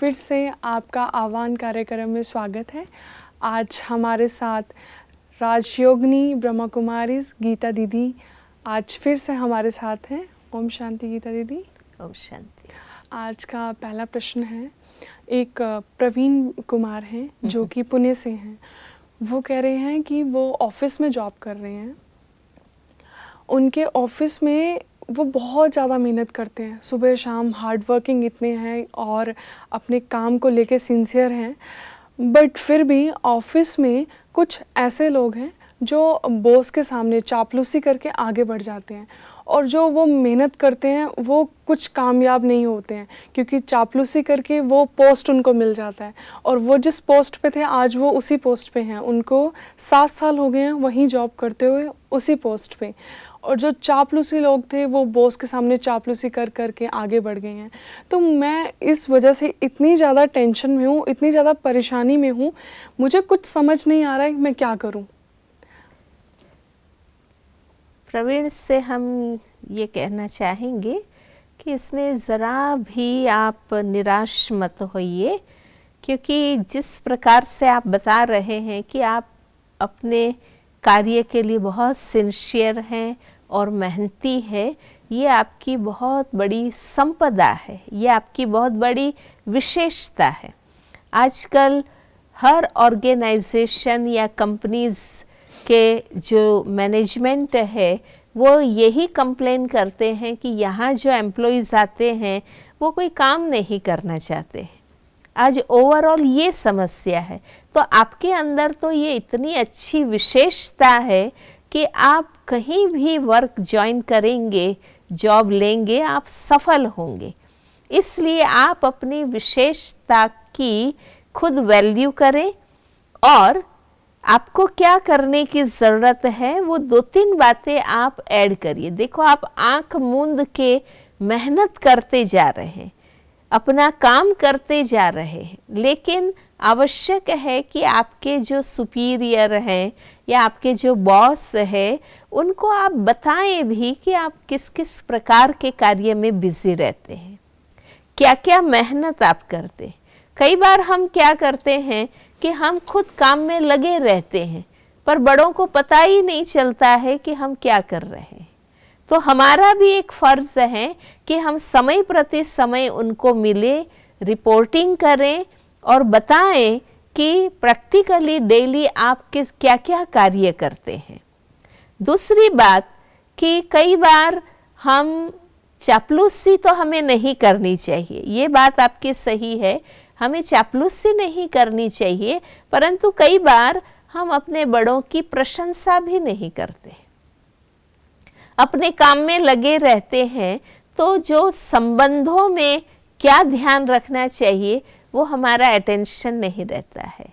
फिर से आपका आह्वान कार्यक्रम में स्वागत है आज हमारे साथ राजयोगनी ब्रह्मा कुमारी गीता दीदी आज फिर से हमारे साथ हैं ओम शांति गीता दीदी ओम शांति आज का पहला प्रश्न है एक प्रवीण कुमार हैं जो हम्म। कि पुणे से हैं वो कह रहे हैं कि वो ऑफिस में जॉब कर रहे हैं उनके ऑफिस में वो बहुत ज़्यादा मेहनत करते हैं सुबह शाम हार्ड वर्किंग इतने हैं और अपने काम को लेके सिंसियर हैं बट फिर भी ऑफिस में कुछ ऐसे लोग हैं जो बॉस के सामने चापलूसी करके आगे बढ़ जाते हैं और जो वो मेहनत करते हैं वो कुछ कामयाब नहीं होते हैं क्योंकि चापलूसी करके वो पोस्ट उनको मिल जाता है और वो जिस पोस्ट पे थे आज वो उसी पोस्ट पे हैं उनको सात साल हो गए हैं वहीं जॉब करते हुए उसी पोस्ट पे और जो चापलूसी लोग थे वो बॉस के सामने चापलूसी कर कर के आगे बढ़ गए हैं तो मैं इस वजह से इतनी ज़्यादा टेंशन में हूँ इतनी ज़्यादा परेशानी में हूँ मुझे कुछ समझ नहीं आ रहा है मैं क्या करूँ प्रवीण से हम ये कहना चाहेंगे कि इसमें ज़रा भी आप निराश मत होइए क्योंकि जिस प्रकार से आप बता रहे हैं कि आप अपने कार्य के लिए बहुत सिंशियर हैं और मेहनती है ये आपकी बहुत बड़ी संपदा है ये आपकी बहुत बड़ी विशेषता है आजकल हर ऑर्गेनाइजेशन या कंपनीज़ के जो मैनेजमेंट है वो यही कंप्लेन करते हैं कि यहाँ जो एम्प्लॉयज़ आते हैं वो कोई काम नहीं करना चाहते हैं आज ओवरऑल ये समस्या है तो आपके अंदर तो ये इतनी अच्छी विशेषता है कि आप कहीं भी वर्क ज्वाइन करेंगे जॉब लेंगे आप सफल होंगे इसलिए आप अपनी विशेषता की खुद वैल्यू करें और आपको क्या करने की ज़रूरत है वो दो तीन बातें आप ऐड करिए देखो आप आंख मूंद के मेहनत करते जा रहे हैं अपना काम करते जा रहे हैं लेकिन आवश्यक है कि आपके जो सुपीरियर हैं या आपके जो बॉस है उनको आप बताएं भी कि आप किस किस प्रकार के कार्य में बिज़ी रहते हैं क्या क्या मेहनत आप करते हैं कई बार हम क्या करते हैं कि हम खुद काम में लगे रहते हैं पर बड़ों को पता ही नहीं चलता है कि हम क्या कर रहे हैं तो हमारा भी एक फ़र्ज़ है कि हम समय प्रति समय उनको मिले रिपोर्टिंग करें और बताएं कि प्रैक्टिकली डेली आप किस क्या क्या कार्य करते हैं दूसरी बात कि कई बार हम चापलूसी तो हमें नहीं करनी चाहिए ये बात आपकी सही है हमें चापलूसी नहीं करनी चाहिए परंतु कई बार हम अपने बड़ों की प्रशंसा भी नहीं करते हैं अपने काम में लगे रहते हैं तो जो संबंधों में क्या ध्यान रखना चाहिए वो हमारा अटेंशन नहीं रहता है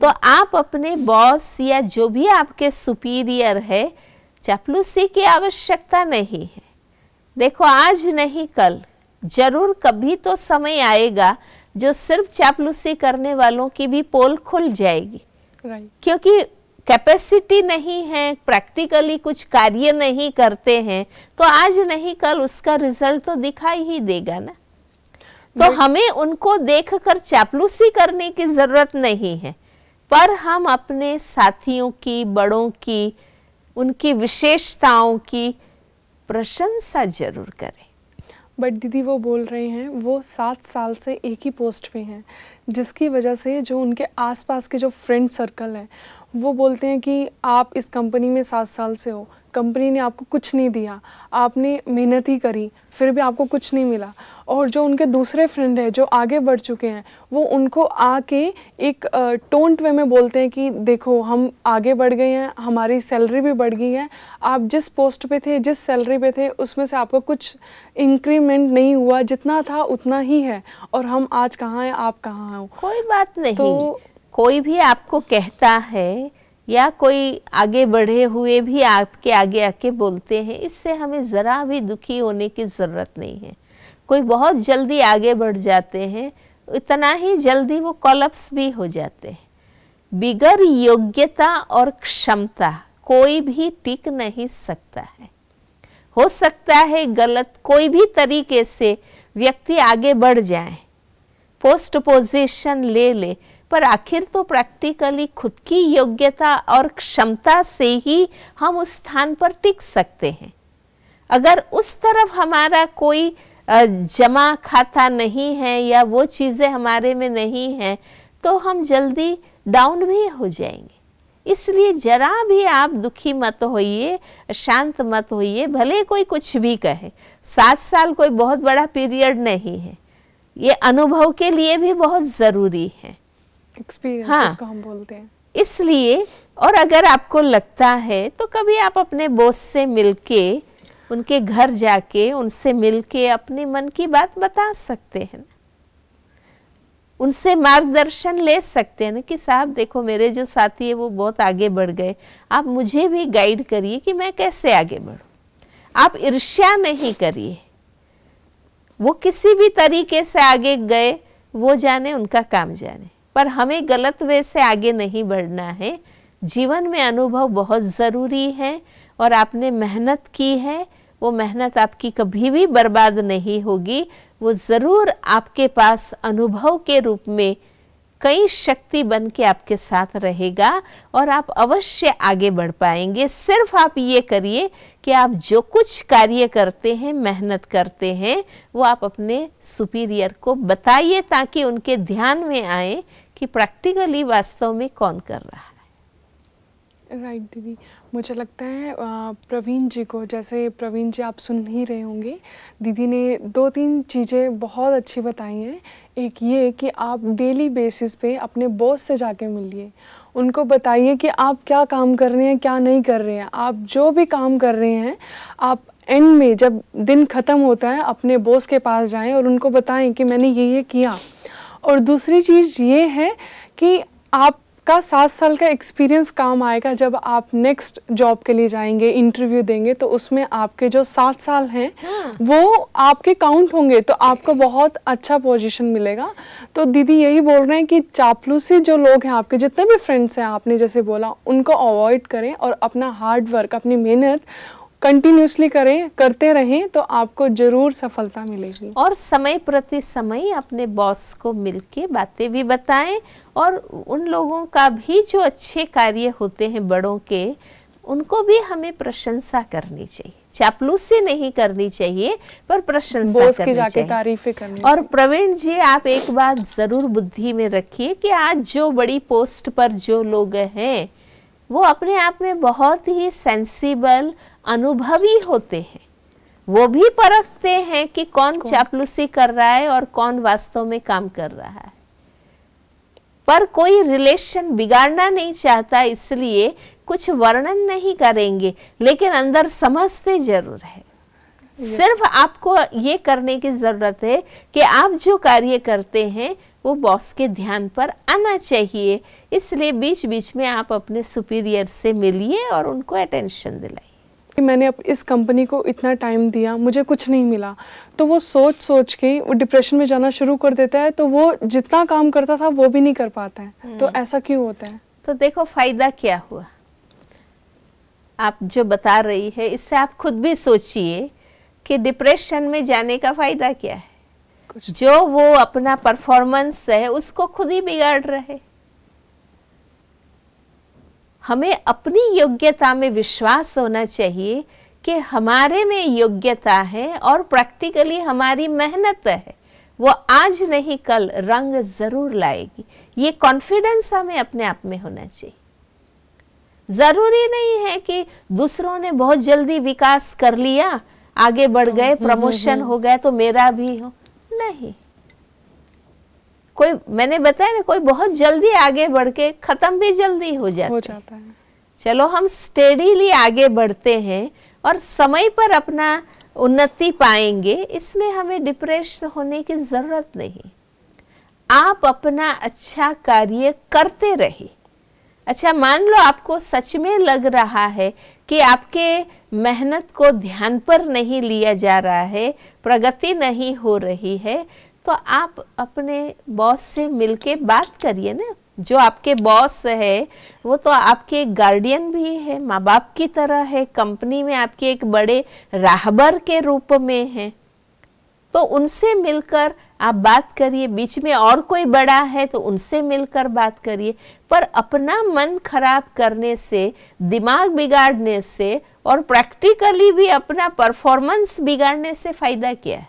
तो आप अपने बॉस या जो भी आपके सुपीरियर है चापलूसी की आवश्यकता नहीं है देखो आज नहीं कल जरूर कभी तो समय आएगा जो सिर्फ चापलूसी करने वालों की भी पोल खुल जाएगी right. क्योंकि कैपेसिटी नहीं है प्रैक्टिकली कुछ कार्य नहीं करते हैं तो आज नहीं कल उसका रिजल्ट तो दिखाई ही देगा ना तो हमें उनको देखकर चापलूसी करने की ज़रूरत नहीं है पर हम अपने साथियों की बड़ों की उनकी विशेषताओं की प्रशंसा जरूर करें बट दीदी वो बोल रहे हैं वो सात साल से एक ही पोस्ट पे हैं जिसकी वजह से जो उनके आसपास के जो फ्रेंड सर्कल है वो बोलते हैं कि आप इस कंपनी में सात साल से हो कंपनी ने आपको कुछ नहीं दिया आपने मेहनत ही करी फिर भी आपको कुछ नहीं मिला और जो उनके दूसरे फ्रेंड है जो आगे बढ़ चुके हैं वो उनको आके एक टोंट वे में बोलते हैं कि देखो हम आगे बढ़ गए हैं हमारी सैलरी भी बढ़ गई है आप जिस पोस्ट पे थे जिस सैलरी पे थे उसमें से आपको कुछ इंक्रीमेंट नहीं हुआ जितना था उतना ही है और हम आज कहाँ हैं आप कहाँ हो कोई बात नहीं तो कोई भी आपको कहता है या कोई आगे बढ़े हुए भी आपके आगे आके बोलते हैं इससे हमें ज़रा भी दुखी होने की ज़रूरत नहीं है कोई बहुत जल्दी आगे बढ़ जाते हैं इतना ही जल्दी वो कॉलप्स भी हो जाते हैं बिगर योग्यता और क्षमता कोई भी टिक नहीं सकता है हो सकता है गलत कोई भी तरीके से व्यक्ति आगे बढ़ जाए पोस्ट पोजीशन ले ले पर आखिर तो प्रैक्टिकली खुद की योग्यता और क्षमता से ही हम उस स्थान पर टिक सकते हैं अगर उस तरफ हमारा कोई जमा खाता नहीं है या वो चीज़ें हमारे में नहीं हैं तो हम जल्दी डाउन भी हो जाएंगे इसलिए जरा भी आप दुखी मत होइए शांत मत होइए भले कोई कुछ भी कहे सात साल कोई बहुत बड़ा पीरियड नहीं है ये अनुभव के लिए भी बहुत ज़रूरी है एक्सपीरियंस हाँ, उसको हम बोलते हैं इसलिए और अगर आपको लगता है तो कभी आप अपने बॉस से मिलके उनके घर जाके उनसे मिलके अपने मन की बात बता सकते हैं उनसे मार्गदर्शन ले सकते हैं ना कि साहब देखो मेरे जो साथी है वो बहुत आगे बढ़ गए आप मुझे भी गाइड करिए कि मैं कैसे आगे बढ़ूं आप ईर्ष्या नहीं करिए वो किसी भी तरीके से आगे गए वो जाने उनका काम जाने पर हमें गलत वे से आगे नहीं बढ़ना है जीवन में अनुभव बहुत ज़रूरी है और आपने मेहनत की है वो मेहनत आपकी कभी भी बर्बाद नहीं होगी वो ज़रूर आपके पास अनुभव के रूप में कई शक्ति बन के आपके साथ रहेगा और आप अवश्य आगे बढ़ पाएंगे सिर्फ आप ये करिए कि आप जो कुछ कार्य करते हैं मेहनत करते हैं वो आप अपने सुपीरियर को बताइए ताकि उनके ध्यान में आए कि प्रैक्टिकली वास्तव में कौन कर रहा है राइट दीदी मुझे लगता है प्रवीण जी को जैसे प्रवीण जी आप सुन ही रहे होंगे दीदी ने दो तीन चीज़ें बहुत अच्छी बताई हैं एक ये कि आप डेली बेसिस पे अपने बॉस से जाके मिलिए उनको बताइए कि आप क्या काम कर रहे हैं क्या नहीं कर रहे हैं आप जो भी काम कर रहे हैं आप एंड में जब दिन ख़त्म होता है अपने बॉस के पास जाएं और उनको बताएं कि मैंने ये ये किया और दूसरी चीज़ ये है कि आप आपका सात साल का एक्सपीरियंस काम आएगा जब आप नेक्स्ट जॉब के लिए जाएंगे इंटरव्यू देंगे तो उसमें आपके जो सात साल हैं हाँ। वो आपके काउंट होंगे तो आपको बहुत अच्छा पोजीशन मिलेगा तो दीदी यही बोल रहे हैं कि चापलूसी जो लोग हैं आपके जितने भी फ्रेंड्स हैं आपने जैसे बोला उनको अवॉइड करें और अपना हार्ड वर्क अपनी मेहनत कंटिन्यूसली करें करते रहें तो आपको जरूर सफलता मिलेगी और समय प्रति समय अपने बॉस को मिलके बातें भी बताएं और उन लोगों का भी जो अच्छे कार्य होते हैं बड़ों के उनको भी हमें प्रशंसा करनी चाहिए चापलूसी नहीं करनी चाहिए पर प्रशंसा करनी की जाके तारीफें करनी और प्रवीण जी आप एक बात जरूर बुद्धि में रखिए कि आज जो बड़ी पोस्ट पर जो लोग हैं वो अपने आप में बहुत ही सेंसिबल अनुभवी होते हैं वो भी परखते हैं कि कौन, कौन? चापलूसी कर रहा है और कौन वास्तव में काम कर रहा है पर कोई रिलेशन बिगाड़ना नहीं चाहता इसलिए कुछ वर्णन नहीं करेंगे लेकिन अंदर समझते जरूर है सिर्फ आपको ये करने की ज़रूरत है कि आप जो कार्य करते हैं वो बॉस के ध्यान पर आना चाहिए इसलिए बीच बीच में आप अपने सुपीरियर से मिलिए और उनको अटेंशन दिलाइए कि मैंने इस कंपनी को इतना टाइम दिया मुझे कुछ नहीं मिला तो वो सोच सोच के वो डिप्रेशन में जाना शुरू कर देता है तो वो जितना काम करता था वो भी नहीं कर पाता है तो हम्म। ऐसा क्यों होता है तो देखो फ़ायदा क्या हुआ आप जो बता रही है इससे आप खुद भी सोचिए कि डिप्रेशन में जाने का फ़ायदा क्या है जो वो अपना परफॉर्मेंस है उसको खुद ही बिगाड़ रहे हमें अपनी योग्यता में विश्वास होना चाहिए कि हमारे में योग्यता है और प्रैक्टिकली हमारी मेहनत है वो आज नहीं कल रंग ज़रूर लाएगी ये कॉन्फिडेंस हमें अपने आप में होना चाहिए ज़रूरी नहीं है कि दूसरों ने बहुत जल्दी विकास कर लिया आगे बढ़ गए प्रमोशन हम्म, हम्म, हम्म, हो गया तो मेरा भी हो नहीं कोई मैंने बताया ना कोई बहुत जल्दी आगे बढ़ के ख़त्म भी जल्दी हो जाता हो जाता है चलो हम स्टेडीली आगे बढ़ते हैं और समय पर अपना उन्नति पाएंगे इसमें हमें डिप्रेस होने की ज़रूरत नहीं आप अपना अच्छा कार्य करते रहे अच्छा मान लो आपको सच में लग रहा है कि आपके मेहनत को ध्यान पर नहीं लिया जा रहा है प्रगति नहीं हो रही है तो आप अपने बॉस से मिलके बात करिए ना जो आपके बॉस है वो तो आपके गार्डियन भी है माँ बाप की तरह है कंपनी में आपके एक बड़े राहबर के रूप में है तो उनसे मिलकर आप बात करिए बीच में और कोई बड़ा है तो उनसे मिलकर बात करिए पर अपना मन खराब करने से दिमाग बिगाड़ने से और प्रैक्टिकली भी अपना परफॉर्मेंस बिगाड़ने से फ़ायदा क्या है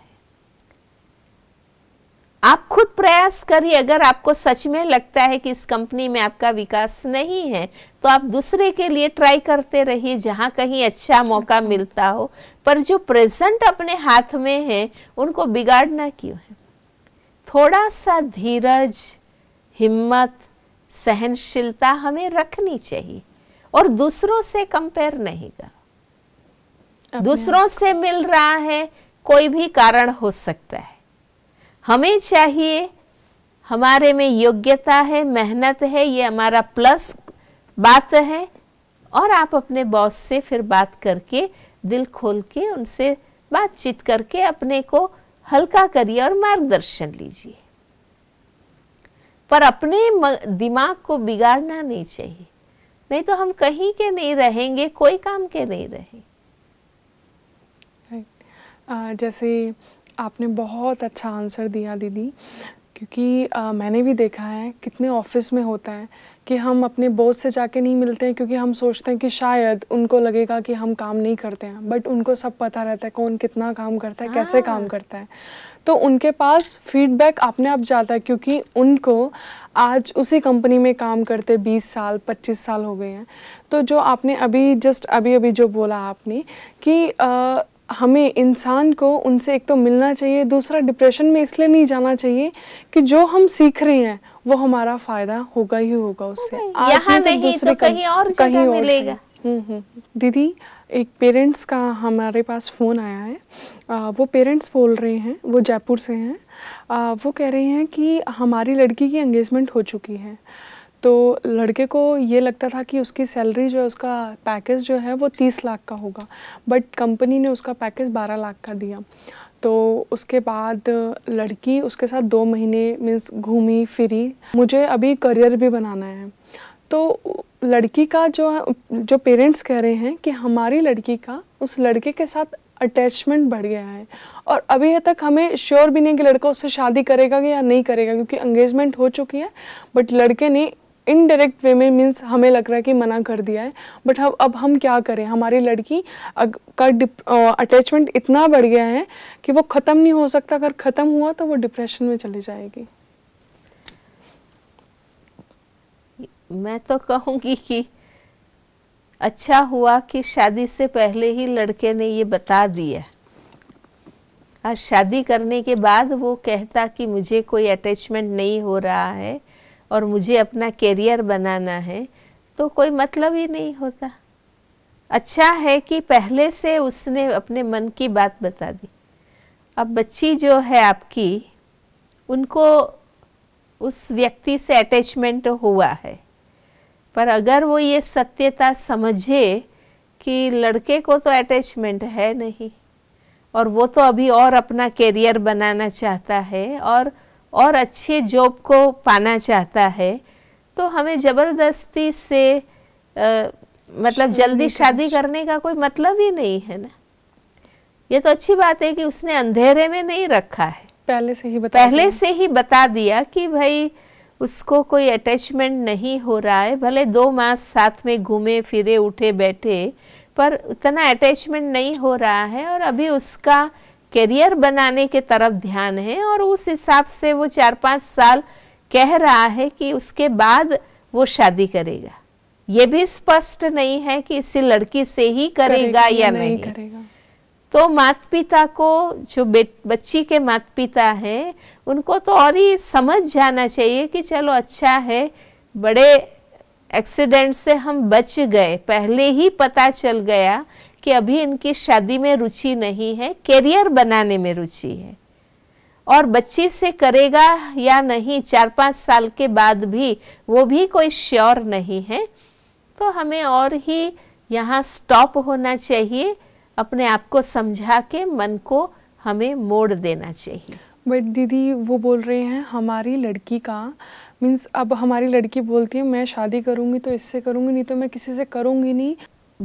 आप खुद प्रयास करिए अगर आपको सच में लगता है कि इस कंपनी में आपका विकास नहीं है तो आप दूसरे के लिए ट्राई करते रहिए जहाँ कहीं अच्छा मौका मिलता हो पर जो प्रेजेंट अपने हाथ में है उनको बिगाड़ना क्यों है थोड़ा सा धीरज हिम्मत सहनशीलता हमें रखनी चाहिए और दूसरों से कंपेयर नहीं करो दूसरों से मिल रहा है कोई भी कारण हो सकता है हमें चाहिए हमारे में योग्यता है मेहनत है ये हमारा प्लस बात है और आप अपने बॉस से फिर बात करके दिल खोल के उनसे बातचीत करके अपने को हल्का करिए और मार्गदर्शन लीजिए पर अपने दिमाग को बिगाड़ना नहीं चाहिए नहीं तो हम कहीं के नहीं रहेंगे कोई काम के नहीं रहे जैसे आपने बहुत अच्छा आंसर दिया दीदी क्योंकि आ, मैंने भी देखा है कितने ऑफिस में होता है कि हम अपने बॉस से जाके नहीं मिलते हैं क्योंकि हम सोचते हैं कि शायद उनको लगेगा कि हम काम नहीं करते हैं बट उनको सब पता रहता है कौन कितना काम करता है कैसे हाँ। काम करता है तो उनके पास फीडबैक अपने आप जाता है क्योंकि उनको आज उसी कंपनी में काम करते 20 साल 25 साल हो गए हैं तो जो आपने अभी जस्ट अभी अभी जो बोला आपने कि आ, हमें इंसान को उनसे एक तो मिलना चाहिए दूसरा डिप्रेशन में इसलिए नहीं जाना चाहिए कि जो हम सीख रहे हैं वो हमारा फायदा होगा ही होगा उससे यहाँ नहीं तो, तो कहीं और कहीं और मिलेगा हम्म, हम्म। दीदी एक पेरेंट्स का हमारे पास फ़ोन आया है आ, वो पेरेंट्स बोल रहे हैं वो जयपुर से हैं आ, वो कह रहे हैं कि हमारी लड़की की एंगेजमेंट हो चुकी है तो लड़के को ये लगता था कि उसकी सैलरी जो है उसका पैकेज जो है वो तीस लाख का होगा बट कंपनी ने उसका पैकेज बारह लाख का दिया तो उसके बाद लड़की उसके साथ दो महीने मीन्स घूमी फिरी मुझे अभी करियर भी बनाना है तो लड़की का जो जो पेरेंट्स कह रहे हैं कि हमारी लड़की का उस लड़के के साथ अटैचमेंट बढ़ गया है और अभी तक हमें श्योर भी नहीं कि लड़का उससे शादी करेगा या नहीं करेगा क्योंकि एंगेजमेंट हो चुकी है बट लड़के ने इनडायरेक्ट वे में मीन्स हमें लग रहा है कि मना कर दिया है बट हम अब हम क्या करें हमारी लड़की अग, का अटैचमेंट इतना बढ़ गया है कि वो ख़त्म नहीं हो सकता अगर ख़त्म हुआ तो वो डिप्रेशन में चली जाएगी मैं तो कहूंगी कि अच्छा हुआ कि शादी से पहले ही लड़के ने ये बता दिया और शादी करने के बाद वो कहता कि मुझे कोई अटैचमेंट नहीं हो रहा है और मुझे अपना कैरियर बनाना है तो कोई मतलब ही नहीं होता अच्छा है कि पहले से उसने अपने मन की बात बता दी अब बच्ची जो है आपकी उनको उस व्यक्ति से अटैचमेंट हुआ है पर अगर वो ये सत्यता समझे कि लड़के को तो अटैचमेंट है नहीं और वो तो अभी और अपना कैरियर बनाना चाहता है और और अच्छे जॉब को पाना चाहता है तो हमें ज़बरदस्ती से आ, मतलब जल्दी शादी करने का कोई मतलब ही नहीं है ना ये तो अच्छी बात है कि उसने अंधेरे में नहीं रखा है पहले से ही बता पहले से ही बता दिया कि भाई उसको कोई अटैचमेंट नहीं हो रहा है भले दो मास साथ में घूमे फिरे उठे बैठे पर उतना अटैचमेंट नहीं हो रहा है और अभी उसका करियर बनाने के तरफ ध्यान है और उस हिसाब से वो चार पाँच साल कह रहा है कि उसके बाद वो शादी करेगा ये भी स्पष्ट नहीं है कि इसी लड़की से ही करेगा, करेगा या नहीं, नहीं करेगा तो माता पिता को जो बच्ची के माता पिता हैं उनको तो और ही समझ जाना चाहिए कि चलो अच्छा है बड़े एक्सीडेंट से हम बच गए पहले ही पता चल गया कि अभी इनकी शादी में रुचि नहीं है करियर बनाने में रुचि है और बच्चे से करेगा या नहीं चार पाँच साल के बाद भी वो भी कोई श्योर नहीं है तो हमें और ही यहाँ स्टॉप होना चाहिए अपने आप को समझा के मन को हमें मोड़ देना चाहिए बट दीदी वो बोल रहे हैं हमारी लड़की का मीन्स अब हमारी लड़की बोलती है मैं शादी करूँगी तो इससे करूँगी नहीं तो मैं किसी से करूँगी नहीं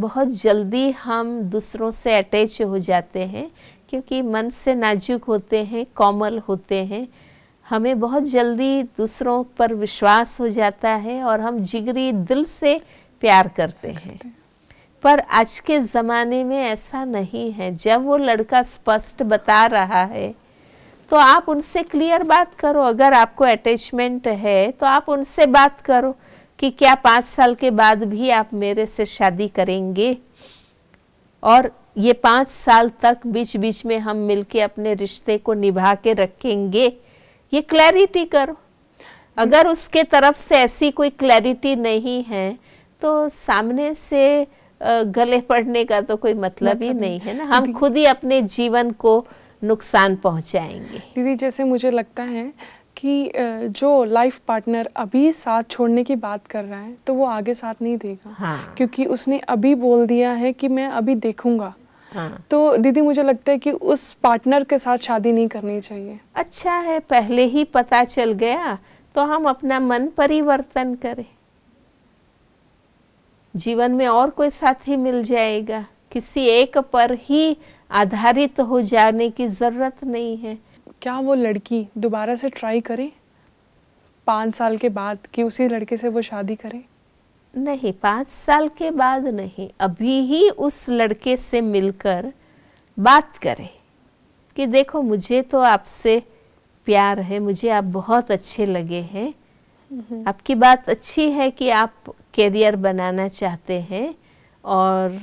बहुत जल्दी हम दूसरों से अटैच हो जाते हैं क्योंकि मन से नाजुक होते हैं कोमल होते हैं हमें बहुत जल्दी दूसरों पर विश्वास हो जाता है और हम जिगरी दिल से प्यार करते हैं पर आज के ज़माने में ऐसा नहीं है जब वो लड़का स्पष्ट बता रहा है तो आप उनसे क्लियर बात करो अगर आपको अटैचमेंट है तो आप उनसे बात करो कि क्या पाँच साल के बाद भी आप मेरे से शादी करेंगे और ये पाँच साल तक बीच बीच में हम मिलके अपने रिश्ते को निभा के रखेंगे ये क्लैरिटी करो अगर उसके तरफ से ऐसी कोई क्लैरिटी नहीं है तो सामने से गले पड़ने का तो कोई मतलब, मतलब ही नहीं है ना हम खुद ही अपने जीवन को नुकसान पहुंचाएंगे दीदी जैसे मुझे लगता है कि जो लाइफ पार्टनर अभी साथ छोड़ने की बात कर रहा है तो वो आगे साथ नहीं देगा हाँ। क्योंकि उसने अभी बोल दिया है कि मैं अभी देखूंगा हाँ। तो दीदी मुझे लगता है कि उस पार्टनर के साथ शादी नहीं करनी चाहिए अच्छा है पहले ही पता चल गया तो हम अपना मन परिवर्तन करें जीवन में और कोई साथी मिल जाएगा किसी एक पर ही आधारित हो जाने की ज़रूरत नहीं है क्या वो लड़की दोबारा से ट्राई करे पाँच साल के बाद कि उसी लड़के से वो शादी करे नहीं पाँच साल के बाद नहीं अभी ही उस लड़के से मिलकर बात करे कि देखो मुझे तो आपसे प्यार है मुझे आप बहुत अच्छे लगे हैं आपकी बात अच्छी है कि आप कैरियर बनाना चाहते हैं और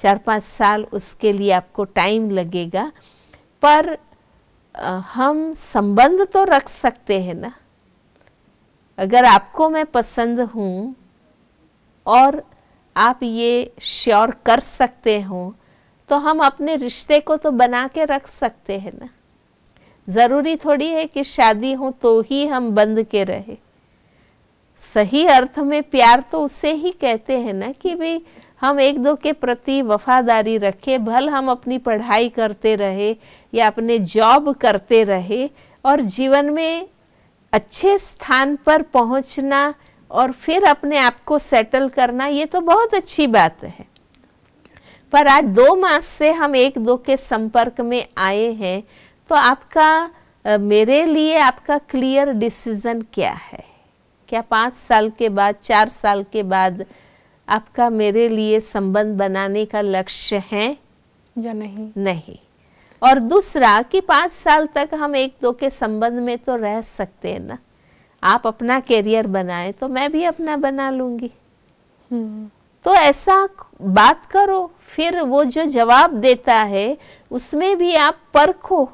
चार पाँच साल उसके लिए आपको टाइम लगेगा पर हम संबंध तो रख सकते हैं ना अगर आपको मैं पसंद हूँ और आप ये श्योर कर सकते हो तो हम अपने रिश्ते को तो बना के रख सकते हैं ना ज़रूरी थोड़ी है कि शादी हो तो ही हम बंद के रहे सही अर्थ में प्यार तो उसे ही कहते हैं ना कि भाई हम एक दो के प्रति वफादारी रखें भल हम अपनी पढ़ाई करते रहे या अपने जॉब करते रहे और जीवन में अच्छे स्थान पर पहुंचना और फिर अपने आप को सेटल करना ये तो बहुत अच्छी बात है पर आज दो मास से हम एक दो के संपर्क में आए हैं तो आपका मेरे लिए आपका क्लियर डिसीज़न क्या है क्या पाँच साल के बाद चार साल के बाद आपका मेरे लिए संबंध बनाने का लक्ष्य है या नहीं नहीं और दूसरा कि पाँच साल तक हम एक दो के संबंध में तो रह सकते हैं ना आप अपना करियर बनाए तो मैं भी अपना बना लूंगी हम्म। तो ऐसा बात करो फिर वो जो जवाब देता है उसमें भी आप परखो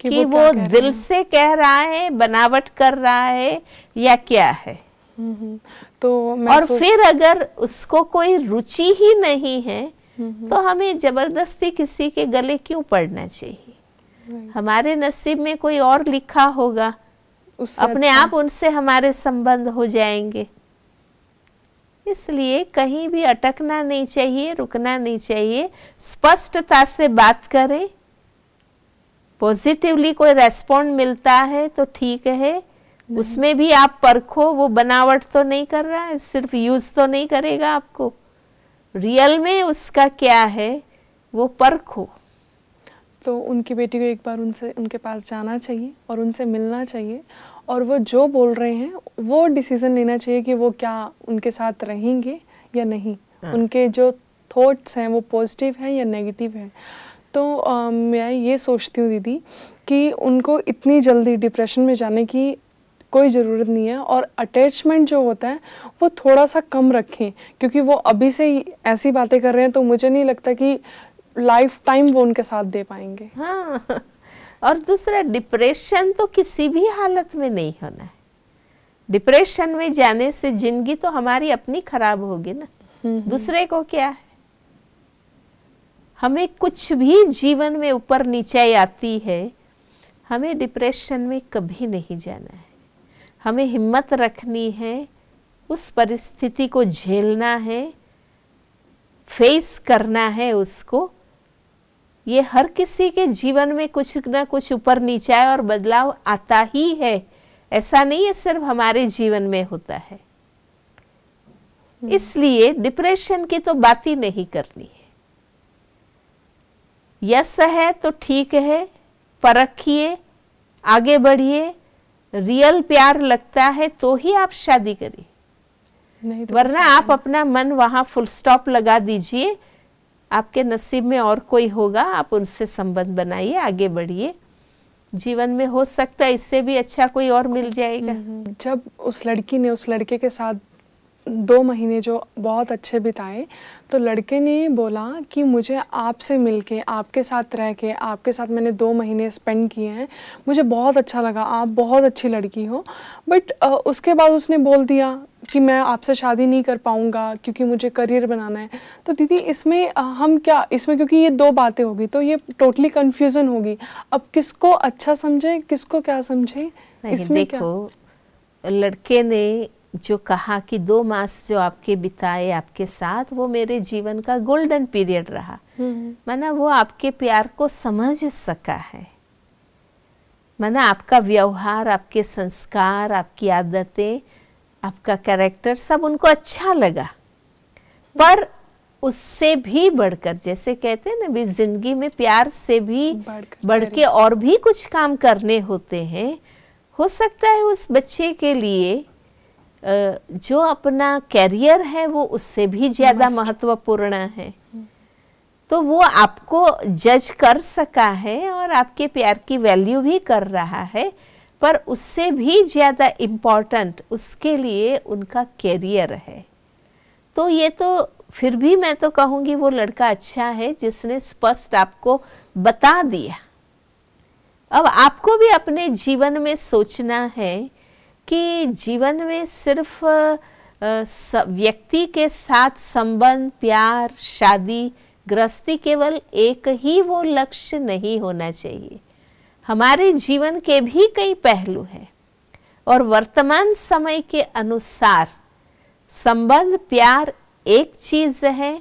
कि, कि वो, वो दिल से कह रहा है बनावट कर रहा है या क्या है हम्म, हम्म। तो और फिर अगर उसको कोई रुचि ही नहीं है तो हमें जबरदस्ती किसी के गले क्यों पड़ना चाहिए हमारे नसीब में कोई और लिखा होगा अपने अच्छा। आप उनसे हमारे संबंध हो जाएंगे इसलिए कहीं भी अटकना नहीं चाहिए रुकना नहीं चाहिए स्पष्टता से बात करें पॉजिटिवली कोई रेस्पॉन्ड मिलता है तो ठीक है उसमें भी आप परखो वो बनावट तो नहीं कर रहा है सिर्फ यूज तो नहीं करेगा आपको रियल में उसका क्या है वो परखो तो उनकी बेटी को एक बार उनसे उनके पास जाना चाहिए और उनसे मिलना चाहिए और वो जो बोल रहे हैं वो डिसीज़न लेना चाहिए कि वो क्या उनके साथ रहेंगे या नहीं हाँ। उनके जो थॉट्स हैं वो पॉजिटिव हैं या नेगेटिव हैं तो आ, मैं ये सोचती हूँ दीदी कि उनको इतनी जल्दी डिप्रेशन में जाने की कोई ज़रूरत नहीं है और अटैचमेंट जो होता है वो थोड़ा सा कम रखें क्योंकि वो अभी से ही ऐसी बातें कर रहे हैं तो मुझे नहीं लगता कि लाइफ टाइम वो उनके साथ दे पाएंगे हाँ और दूसरा डिप्रेशन तो किसी भी हालत में नहीं होना है डिप्रेशन में जाने से जिंदगी तो हमारी अपनी खराब होगी ना हम्म, हम्म। दूसरे को क्या है हमें कुछ भी जीवन में ऊपर नीचे आती है हमें डिप्रेशन में कभी नहीं जाना है हमें हिम्मत रखनी है उस परिस्थिति को झेलना है फेस करना है उसको ये हर किसी के जीवन में कुछ ना कुछ ऊपर नीचा और बदलाव आता ही है ऐसा नहीं है सिर्फ हमारे जीवन में होता है हम्म। इसलिए डिप्रेशन की तो बात ही नहीं करनी है यस है तो ठीक है परखिए आगे बढ़िए रियल प्यार लगता है तो ही आप शादी करिए नहीं तो वरना आप अपना मन वहां फुल स्टॉप लगा दीजिए आपके नसीब में और कोई होगा आप उनसे संबंध बनाइए आगे बढ़िए जीवन में हो सकता है इससे भी अच्छा कोई और मिल जाएगा हम्म, जब उस लड़की ने उस लड़के के साथ दो महीने जो बहुत अच्छे बिताए तो लड़के ने बोला कि मुझे आपसे मिल के आपके साथ रह के आपके साथ मैंने दो महीने स्पेंड किए हैं मुझे बहुत अच्छा लगा आप बहुत अच्छी लड़की हो बट उसके बाद उसने बोल दिया कि मैं आपसे शादी नहीं कर पाऊँगा क्योंकि मुझे करियर बनाना है तो दीदी इसमें हम क्या इसमें क्योंकि ये दो बातें होगी तो ये टोटली कन्फ्यूज़न होगी अब किसको अच्छा समझे किसको क्या समझे इसमें देखो क्या? लड़के ने जो कहा कि दो मास जो आपके बिताए आपके साथ वो मेरे जीवन का गोल्डन पीरियड रहा हम्म। माना वो आपके प्यार को समझ सका है माना आपका व्यवहार आपके संस्कार आपकी आदतें आपका कैरेक्टर सब उनको अच्छा लगा पर उससे भी बढ़कर जैसे कहते हैं ना भी जिंदगी में प्यार से भी बढ़ के और भी कुछ काम करने होते हैं हो सकता है उस बच्चे के लिए जो अपना कैरियर है वो उससे भी ज़्यादा महत्वपूर्ण है हम्म। तो वो आपको जज कर सका है और आपके प्यार की वैल्यू भी कर रहा है पर उससे भी ज़्यादा इम्पोर्टेंट उसके लिए उनका कैरियर है तो ये तो फिर भी मैं तो कहूँगी वो लड़का अच्छा है जिसने स्पष्ट आपको बता दिया अब आपको भी अपने जीवन में सोचना है कि जीवन में सिर्फ व्यक्ति के साथ संबंध प्यार शादी गृहस्थी केवल एक ही वो लक्ष्य नहीं होना चाहिए हमारे जीवन के भी कई पहलू हैं और वर्तमान समय के अनुसार संबंध प्यार एक चीज़ है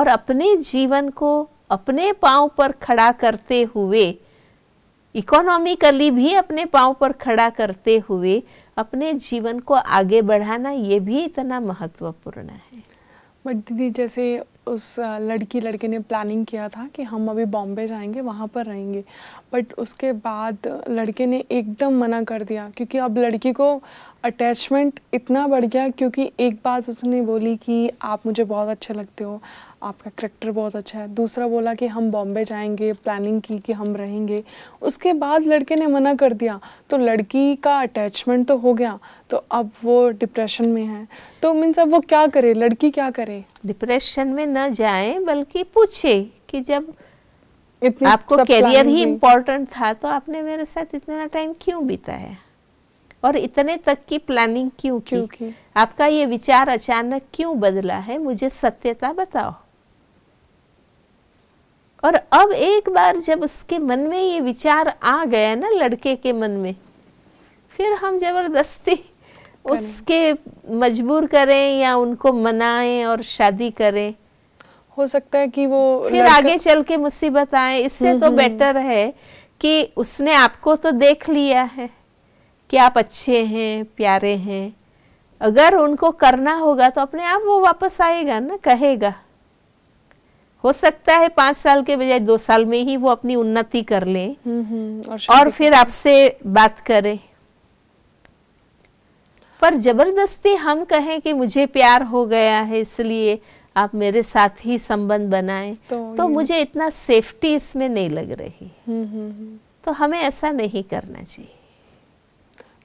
और अपने जीवन को अपने पांव पर खड़ा करते हुए इकोनॉमिकली भी अपने पाँव पर खड़ा करते हुए अपने जीवन को आगे बढ़ाना ये भी इतना महत्वपूर्ण है बट दीदी जैसे उस लड़की लड़के ने प्लानिंग किया था कि हम अभी बॉम्बे जाएंगे वहाँ पर रहेंगे बट उसके बाद लड़के ने एकदम मना कर दिया क्योंकि अब लड़की को अटैचमेंट इतना बढ़ गया क्योंकि एक बात उसने बोली कि आप मुझे बहुत अच्छे लगते हो आपका करेक्टर बहुत अच्छा है दूसरा बोला कि हम बॉम्बे जाएंगे प्लानिंग की कि हम रहेंगे उसके बाद लड़के ने मना कर दिया तो लड़की का अटैचमेंट तो हो गया तो अब वो डिप्रेशन में है तो मीन्स अब वो क्या करे लड़की क्या करे डिप्रेशन में न जाएं बल्कि पूछे कि जब आपको कैरियर ही इम्पोर्टेंट था तो आपने मेरे साथ इतना टाइम क्यों बिताया और इतने तक की प्लानिंग क्यों क्यों की आपका ये विचार अचानक क्यों बदला है मुझे सत्यता बताओ और अब एक बार जब उसके मन में ये विचार आ गया ना लड़के के मन में फिर हम जबरदस्ती उसके मजबूर करें या उनको मनाएं और शादी करें हो सकता है कि वो फिर आगे चल के मुसीबत आए इससे हम्म, तो बेटर हम्म। है कि उसने आपको तो देख लिया है कि आप अच्छे हैं प्यारे हैं अगर उनको करना होगा तो अपने आप वो वापस आएगा ना कहेगा हो सकता है पांच साल के बजाय दो साल में ही वो अपनी उन्नति कर ले हम्म, और, और फिर आपसे बात करे पर जबरदस्ती हम कहें कि मुझे प्यार हो गया है इसलिए आप मेरे साथ ही संबंध बनाएं तो, तो मुझे इतना सेफ्टी इसमें नहीं लग रही हम्म, हम्म, हम्म। तो हमें ऐसा नहीं करना चाहिए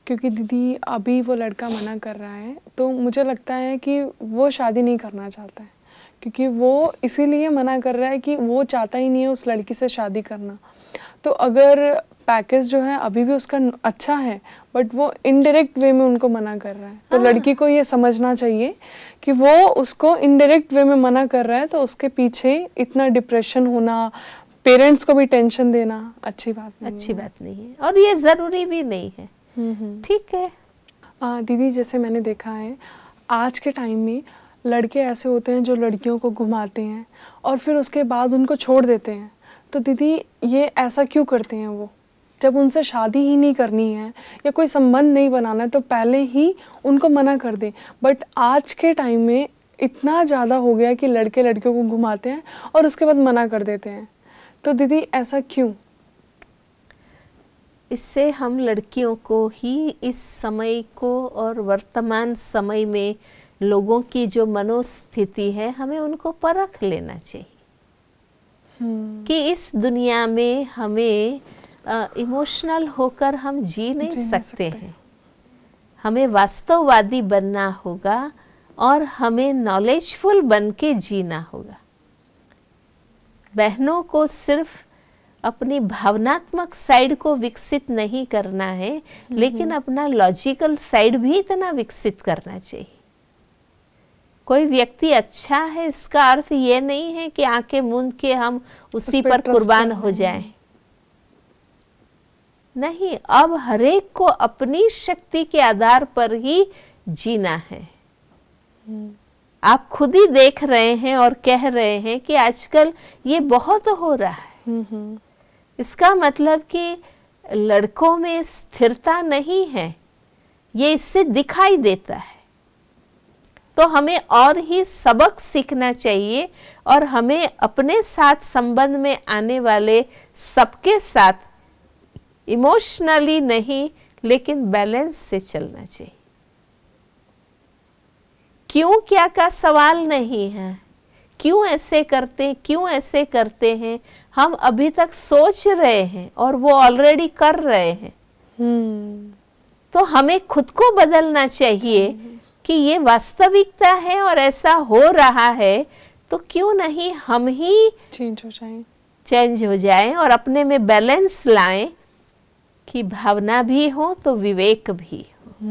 क्योंकि दीदी अभी वो लड़का मना कर रहा है तो मुझे लगता है कि वो शादी नहीं करना चाहता है क्योंकि वो इसीलिए मना कर रहा है कि वो चाहता ही नहीं है उस लड़की से शादी करना तो अगर पैकेज जो है अभी भी उसका अच्छा है बट वो इनडायरेक्ट वे में उनको मना कर रहा है तो हाँ। लड़की को ये समझना चाहिए कि वो उसको इनडायरेक्ट वे में मना कर रहा है तो उसके पीछे इतना डिप्रेशन होना पेरेंट्स को भी टेंशन देना अच्छी बात नहीं अच्छी बात नहीं है और ये ज़रूरी भी नहीं है हम्म, हम्म। ठीक है आ, दीदी जैसे मैंने देखा है आज के टाइम में लड़के ऐसे होते हैं जो लड़कियों को घुमाते हैं और फिर उसके बाद उनको छोड़ देते हैं तो दीदी ये ऐसा क्यों करते हैं वो जब उनसे शादी ही नहीं करनी है या कोई संबंध नहीं बनाना है तो पहले ही उनको मना कर दें बट आज के टाइम में इतना ज़्यादा हो गया कि लड़के लड़कियों को घुमाते हैं और उसके बाद मना कर देते हैं तो दीदी ऐसा क्यों इससे हम लड़कियों को ही इस समय को और वर्तमान समय में लोगों की जो मनोस्थिति है हमें उनको परख लेना चाहिए हम्म। कि इस दुनिया में हमें इमोशनल होकर हम जी नहीं जी सकते, सकते हैं हमें वास्तववादी बनना होगा और हमें नॉलेजफुल बन के जीना होगा बहनों को सिर्फ अपनी भावनात्मक साइड को विकसित नहीं करना है लेकिन अपना लॉजिकल साइड भी इतना विकसित करना चाहिए कोई व्यक्ति अच्छा है इसका अर्थ ये नहीं है कि आंखें मूंद के हम उसी पर कुर्बान हो जाएं नहीं अब हरेक को अपनी शक्ति के आधार पर ही जीना है आप खुद ही देख रहे हैं और कह रहे हैं कि आजकल ये बहुत हो रहा है हम्म, हम्म। इसका मतलब कि लड़कों में स्थिरता नहीं है ये इससे दिखाई देता है तो हमें और ही सबक सीखना चाहिए और हमें अपने साथ संबंध में आने वाले सबके साथ इमोशनली नहीं लेकिन बैलेंस से चलना चाहिए क्यों क्या का सवाल नहीं है क्यों ऐसे करते हैं क्यों ऐसे करते हैं हम अभी तक सोच रहे हैं और वो ऑलरेडी कर रहे हैं हम्म। तो हमें खुद को बदलना चाहिए कि ये वास्तविकता है और ऐसा हो रहा है तो क्यों नहीं हम ही चेंज हो जाएं चेंज हो जाएं और अपने में बैलेंस लाएं कि भावना भी हो तो विवेक भी हो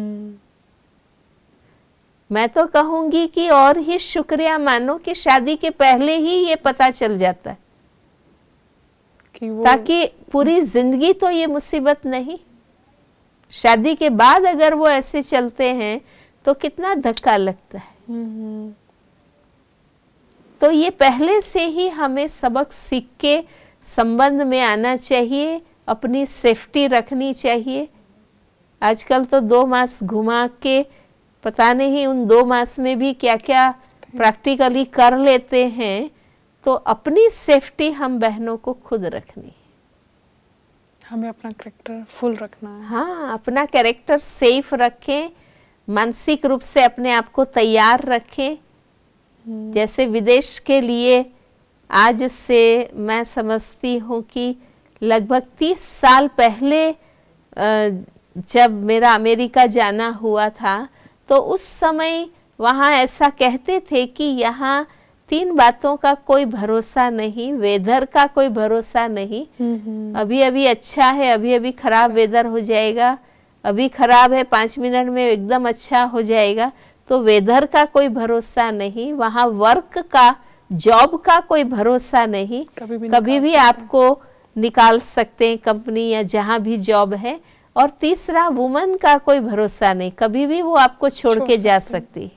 मैं तो कहूंगी कि और ही शुक्रिया मानो कि शादी के पहले ही ये पता चल जाता है कि वो... ताकि पूरी जिंदगी तो ये मुसीबत नहीं शादी के बाद अगर वो ऐसे चलते हैं तो कितना धक्का लगता है तो ये पहले से ही हमें सबक सीख के संबंध में आना चाहिए अपनी सेफ्टी रखनी चाहिए आजकल तो दो मास घुमा के पता नहीं उन दो मास में भी क्या क्या प्रैक्टिकली कर लेते हैं तो अपनी सेफ्टी हम बहनों को खुद रखनी है हमें अपना करेक्टर फुल रखना है हाँ अपना कैरेक्टर सेफ रखें मानसिक रूप से अपने आप को तैयार रखें हम्म। जैसे विदेश के लिए आज से मैं समझती हूँ कि लगभग तीस साल पहले जब मेरा अमेरिका जाना हुआ था तो उस समय वहाँ ऐसा कहते थे कि यहाँ तीन बातों का कोई भरोसा नहीं वेदर का कोई भरोसा नहीं अभी अभी अच्छा है अभी अभी खराब वेदर हो जाएगा अभी खराब है पाँच मिनट में एकदम अच्छा हो जाएगा तो वेदर का कोई भरोसा नहीं वहाँ वर्क का जॉब का कोई भरोसा नहीं कभी भी, कभी भी आपको निकाल सकते हैं कंपनी या जहाँ भी जॉब है और तीसरा वुमन का कोई भरोसा नहीं कभी भी वो आपको छोड़ के जा सकती है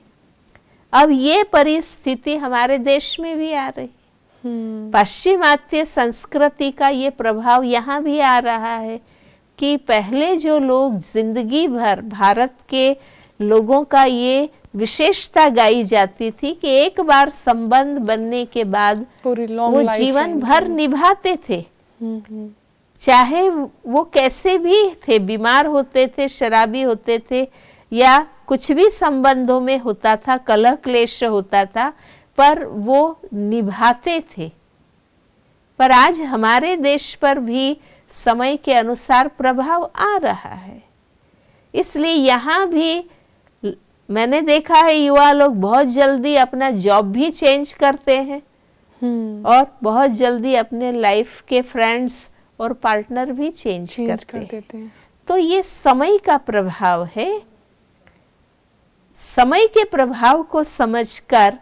अब ये परिस्थिति हमारे देश में भी आ रही हम्म। पश्चिमात्य संस्कृति का ये प्रभाव यहाँ भी आ रहा है कि पहले जो लोग जिंदगी भर भारत के लोगों का ये विशेषता गाई जाती थी कि एक बार संबंध बनने के बाद वो जीवन भर निभाते थे चाहे वो कैसे भी थे बीमार होते थे शराबी होते थे या कुछ भी संबंधों में होता था कलह क्लेश होता था पर वो निभाते थे पर आज हमारे देश पर भी समय के अनुसार प्रभाव आ रहा है इसलिए यहाँ भी मैंने देखा है युवा लोग बहुत जल्दी अपना जॉब भी चेंज करते हैं हम्म। और बहुत जल्दी अपने लाइफ के फ्रेंड्स और पार्टनर भी चेंज, चेंज करते, कर हैं तो ये समय का प्रभाव है समय के प्रभाव को समझकर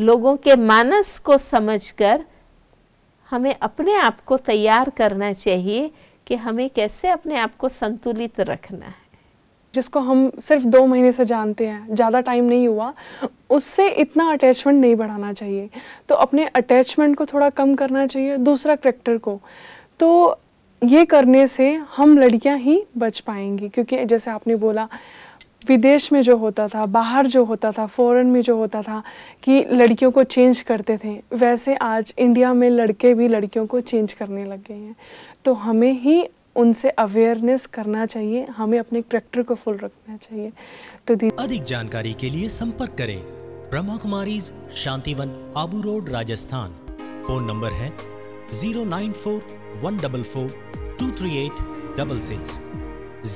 लोगों के मानस को समझकर हमें अपने आप को तैयार करना चाहिए कि हमें कैसे अपने आप को संतुलित रखना है जिसको हम सिर्फ दो महीने से जानते हैं ज़्यादा टाइम नहीं हुआ उससे इतना अटैचमेंट नहीं बढ़ाना चाहिए तो अपने अटैचमेंट को थोड़ा कम करना चाहिए दूसरा करेक्टर को तो ये करने से हम लड़कियां ही बच पाएंगी क्योंकि जैसे आपने बोला विदेश में जो होता था बाहर जो होता था फॉरेन में जो होता था कि लड़कियों को चेंज करते थे वैसे आज इंडिया में लड़के भी लड़कियों को चेंज करने लग गए हैं तो हमें ही उनसे अवेयरनेस करना चाहिए हमें अपने ट्रैक्टर को फुल रखना चाहिए तो अधिक जानकारी के लिए संपर्क करें Brahma Kumari Shantivan Abu road Rajasthan phone number है zero nine four one double four two three eight double six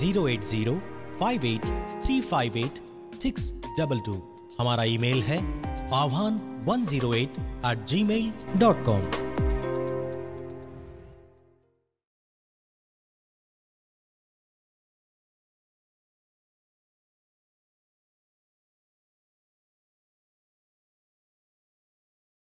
zero eight zero five eight three five eight six double two हमारा ईमेल है Ahvan one zero eight eight gmail dot com